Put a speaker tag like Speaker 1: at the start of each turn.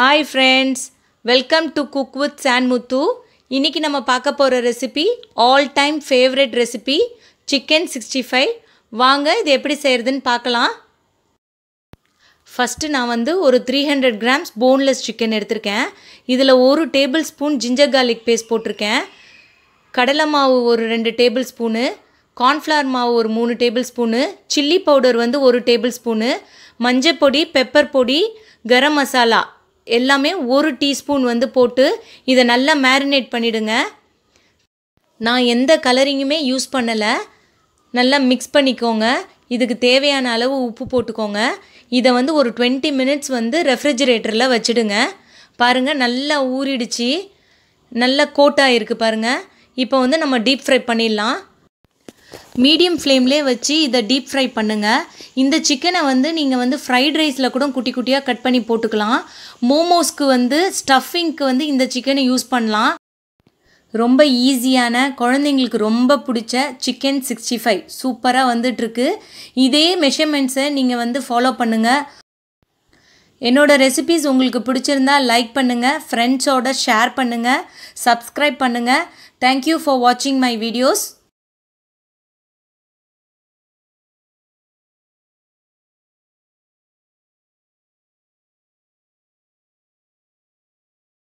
Speaker 1: hi friends welcome to cook with Shanmuthu இன்றைக்கி நம்ம பார்க்க போகிற recipe all time favourite recipe chicken sixty five வாங்க இது எப்படி செய்கிறதுன்னு பார்க்கலாம் ஃபஸ்ட்டு நான் வந்து ஒரு three hundred grams boneless chicken எடுத்திருக்கேன் இதில் ஒரு table spoon ginger garlic paste போட்டிருக்கேன் கடலை மாவு ஒரு ரெண்டு டேபிள் ஸ்பூனு கார்ன்ஃப்ளவர் மாவு ஒரு மூணு டேபிள் ஸ்பூனு சில்லி பவுடர் வந்து ஒரு டேபிள் ஸ்பூனு மஞ்சள் பொடி பெப்பர் பொடி கரம் மசாலா எல்லாமே ஒரு டீஸ்பூன் வந்து போட்டு இதை நல்லா மேரினேட் பண்ணிவிடுங்க நான் எந்த கலரிங்குமே யூஸ் பண்ணலை நல்லா மிக்ஸ் பண்ணிக்கோங்க இதுக்கு தேவையான அளவு உப்பு போட்டுக்கோங்க இதை வந்து ஒரு டுவெண்ட்டி மினிட்ஸ் வந்து ரெஃப்ரிஜிரேட்டரில் வச்சுடுங்க பாருங்கள் நல்லா ஊறிடுச்சு நல்லா கோட்டாக இருக்குது பாருங்கள் இப்போ வந்து நம்ம டீப் ஃப்ரை பண்ணிடலாம் மீடியம் ஃப்ளேம்லேயே வச்சு இதை டீப் ஃப்ரை பண்ணுங்கள் இந்த சிக்கனை வந்து நீங்கள் வந்து ஃப்ரைட் ரைஸில் கூட குட்டி குட்டியாக கட் பண்ணி போட்டுக்கலாம் மோமோஸ்க்கு வந்து ஸ்டஃபிங்க்கு வந்து இந்த சிக்கனை யூஸ் பண்ணலாம் ரொம்ப ஈஸியான குழந்தைங்களுக்கு ரொம்ப பிடிச்ச சிக்கன் சிக்ஸ்டி ஃபைவ் சூப்பராக வந்துட்டுருக்கு இதே மெஷர்மெண்ட்ஸை நீங்கள் வந்து ஃபாலோ பண்ணுங்கள் என்னோட ரெசிபீஸ் உங்களுக்கு பிடிச்சிருந்தா லைக் பண்ணுங்கள் ஃப்ரெண்ட்ஸோட ஷேர் பண்ணுங்கள் சப்ஸ்கிரைப் பண்ணுங்கள் தேங்க்யூ ஃபார் வாட்சிங் மை வீடியோஸ்